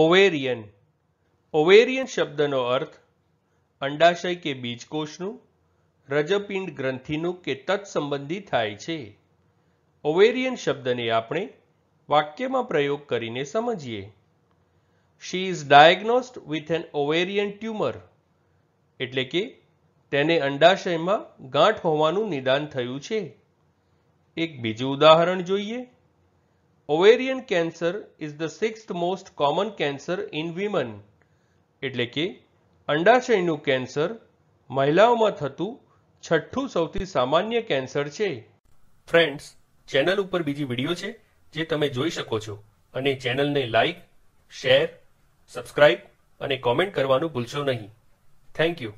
ovarian ovarian શબ્દનો અર્થ અંડાશય કે બીજકોષનું રજપિંડ ગ્રંથિનું કે તત્સંબંધી થાય છે ઓવેરિયન શબ્દને આપણે વાક્યમાં પ્રયોગ કરીને સમજીએ she is diagnosed with an ovarian tumour એટલે કે તેને અંડાશયમાં ગાંઠ હોવાનું નિદાન થયું છે એક બીજું ઉદાહરણ જોઈએ ovarian cancer is the sixth most common cancer in women એટલે કે અંડાશયનું કેન્સર મહિલાઓમાં થતું છઠ્ઠું સૌથી સામાન્ય કેન્સર છે ફ્રેન્ડ્સ ચેનલ ઉપર બીજી વિડીયો છે જે તમે જોઈ શકો છો અને ચેનલને લાઇક શેર સબસ્ક્રાઇબ અને કોમેન્ટ કરવાનું ભૂલશો નહીં થેન્ક યુ